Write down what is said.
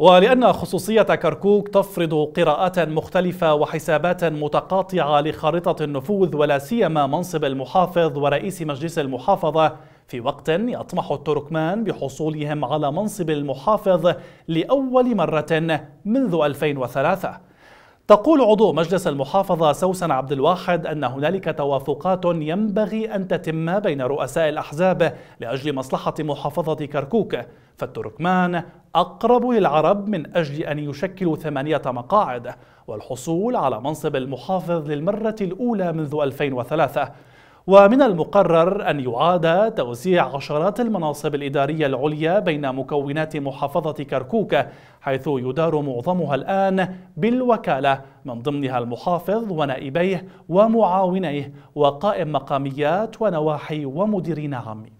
ولأن خصوصية كركوك تفرض قراءات مختلفة وحسابات متقاطعة لخارطة النفوذ ولا سيما منصب المحافظ ورئيس مجلس المحافظة في وقت يطمح التركمان بحصولهم على منصب المحافظ لأول مرة منذ 2003 تقول عضو مجلس المحافظة سوسن عبد الواحد أن هنالك توافقات ينبغي أن تتم بين رؤساء الأحزاب لأجل مصلحة محافظة كركوك فالتركمان أقرب للعرب من أجل أن يشكلوا ثمانية مقاعد والحصول على منصب المحافظ للمرة الأولى منذ 2003 ومن المقرر أن يعاد توزيع عشرات المناصب الإدارية العليا بين مكونات محافظة كركوك حيث يدار معظمها الآن بالوكالة من ضمنها المحافظ ونائبيه ومعاونيه وقائم مقاميات ونواحي ومديرين عامين